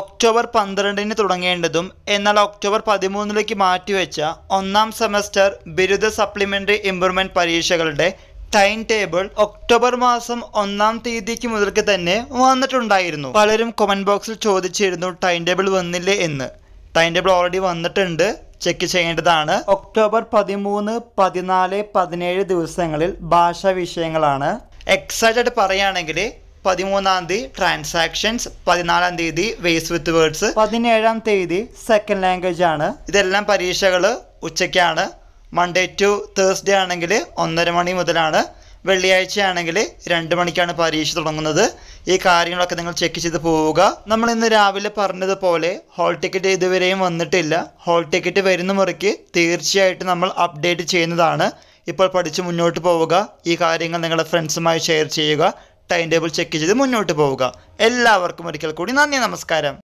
October പന്ത്രണ്ടിന് തുടങ്ങേണ്ടതും എന്നാൽ October പതിമൂന്നിലേക്ക് മാറ്റിവെച്ച ഒന്നാം സെമസ്റ്റർ ബിരുദ സപ്ലിമെൻ്ററി ഇംപ്രൂവ്മെൻ്റ് പരീക്ഷകളുടെ ടൈം ടേബിൾ ഒക്ടോബർ മാസം ഒന്നാം തീയതിക്ക് മുതൽക്ക് തന്നെ വന്നിട്ടുണ്ടായിരുന്നു പലരും കൊമൻറ്റ് ബോക്സിൽ ചോദിച്ചിരുന്നു ടൈം ടേബിൾ വന്നില്ലേ എന്ന് ടൈം ടേബിൾ ഓൾറെഡി വന്നിട്ടുണ്ട് ചെക്ക് ചെയ്യേണ്ടതാണ് ഒക്ടോബർ പതിമൂന്ന് പതിനാല് പതിനേഴ് ദിവസങ്ങളിൽ ഭാഷാ വിഷയങ്ങളാണ് എക്സാക്റ്റ് ആയിട്ട് പറയുകയാണെങ്കിൽ പതിമൂന്നാം തീയതി ട്രാൻസാക്ഷൻസ് പതിനാലാം തീയതി വേസ് വിത്ത് വേർഡ്സ് പതിനേഴാം തീയതി സെക്കൻഡ് ലാംഗ്വേജ് ആണ് ഇതെല്ലാം പരീക്ഷകൾ ഉച്ചയ്ക്കാണ് മൺഡേ ടു തേഴ്സ്ഡേ ആണെങ്കിൽ ഒന്നര മണി മുതലാണ് വെള്ളിയാഴ്ച ആണെങ്കിൽ രണ്ട് മണിക്കാണ് പരീക്ഷ തുടങ്ങുന്നത് ഈ കാര്യങ്ങളൊക്കെ നിങ്ങൾ ചെക്ക് ചെയ്ത് പോവുക നമ്മൾ ഇന്ന് രാവിലെ പറഞ്ഞതുപോലെ ഹോൾ ടിക്കറ്റ് ഇതുവരെയും വന്നിട്ടില്ല ഹോൾ ടിക്കറ്റ് വരുന്ന മുറയ്ക്ക് തീർച്ചയായിട്ടും നമ്മൾ അപ്ഡേറ്റ് ചെയ്യുന്നതാണ് ഇപ്പോൾ പഠിച്ച് മുന്നോട്ട് പോവുക ഈ കാര്യങ്ങൾ നിങ്ങളുടെ ഫ്രണ്ട്സുമായി ഷെയർ ചെയ്യുക ടൈം ടേബിൾ ചെക്ക് ചെയ്ത് മുന്നോട്ട് പോവുക എല്ലാവർക്കും ഒരിക്കൽ കൂടി നന്ദി നമസ്കാരം